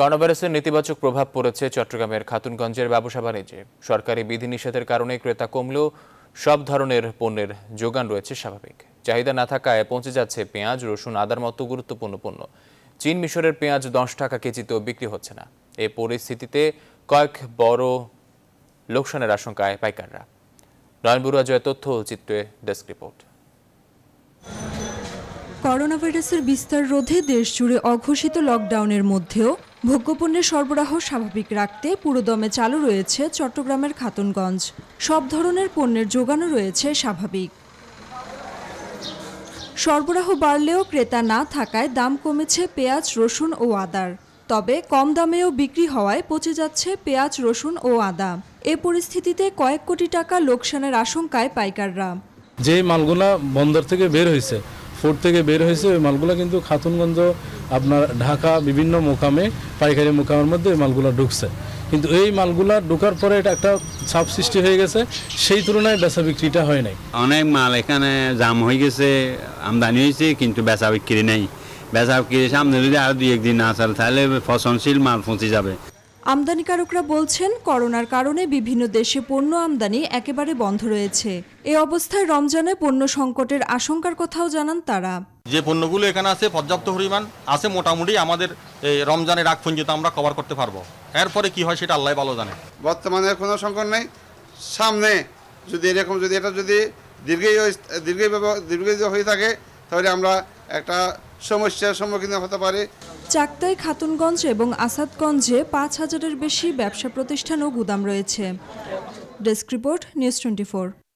করোনাভাইরাসের নেতিবাচক প্রভাব পড়েছে চট্টগ্রামের খাতুনগঞ্জের ব্যবসা বাণিজ্যে সরকারি বিধিনিষেধের কারণে ক্রেতা কমলেও সব ধরনের পণ্যের যোগান রয়েছে স্বাভাবিক চাহিদা না থাকায় পৌঁছে যাচ্ছে পেঁয়াজ রসুন আদার মতো গুরুত্বপূর্ণ পণ্য চীন মিশরের পেঁয়াজ দশ টাকা কেজিতেও বিক্রি হচ্ছে না এ পরিস্থিতিতে কয়েক বড় লোকসানের আশঙ্কায় পাইকাররা নয়ন বড়ুয়া জয় তথ্য চিত্রে ডেস্ক রিপোর্ট করোনা ভাইরাসের বিস্তার রোধে দেশ জুড়ে অঘোষিত লকডাউনের মধ্যেও ভোগ্যপণ্যের সরবরাহ স্বাভাবিক রাখতে পুরোদমে চালু রয়েছে চট্টগ্রামের খাতুনগঞ্জ সব ধরনের পণ্যের যোগানো রয়েছে স্বাভাবিক সরবরাহ বাড়লেও ক্রেতা না থাকায় দাম কমেছে পেঁয়াজ রসুন ও আদার তবে কম দামেও বিক্রি হওয়ায় পচে যাচ্ছে পেঁয়াজ রসুন ও আদা এ পরিস্থিতিতে কয়েক কোটি টাকা লোকসানের আশঙ্কায় পাইকাররা যে মালগুলা বন্দর থেকে বের হয়েছে ফোর থেকে বের হয়েছে ওই মালগুলো কিন্তু খাতুনগঞ্জ আপনার ঢাকা বিভিন্ন মোকামে পাইকারি মোকামের মধ্যে ওই মালগুলো ঢুকছে কিন্তু এই মালগুলা ঢোকার পরে এটা একটা ছাপ সৃষ্টি হয়ে গেছে সেই তুলনায় বেচা বিক্রিটা হয় নাই অনেক মাল এখানে জাম হয়ে গেছে আমদানি হয়েছে কিন্তু বেচা বিক্রি নেই বেচা বিক্রি সামনে যদি আরও দুই একদিন না চলে তাহলে ফসনশীল মাল পৌঁছে যাবে আমদানিকারকরা বলছেন করোনার কারণে বিভিন্ন দেশে পণ্য আমদানি একেবারে বন্ধ রয়েছে এ অবস্থায় রমজানে পণ্য সংকটের আশঙ্কার কথাও জানান তারা যে পণ্যগুলো এখানে আছে পর্যাপ্ত পরিমাণ আছে মোটামুটি আমাদের রমজানের আগ পর্যন্ত আমরা কভার করতে পারবো এরপরে কি হয় সেটা আল্লাহ ভালো জানে বর্তমানে কোনো সংকট নেই সামনে যদি এরকম যদি এটা যদি দীর্ঘই দীর্ঘ দীর্ঘ হয়ে থাকে তাহলে আমরা একটা সমস্যার সম্মুখীন হতে পারি চাকতাই খাতুনগঞ্জ এবং আসাদগঞ্জে পাঁচ হাজারের বেশি ব্যবসা প্রতিষ্ঠান ও গুদাম রয়েছে ডেস্ক রিপোর্ট নিউজ টোয়েন্টি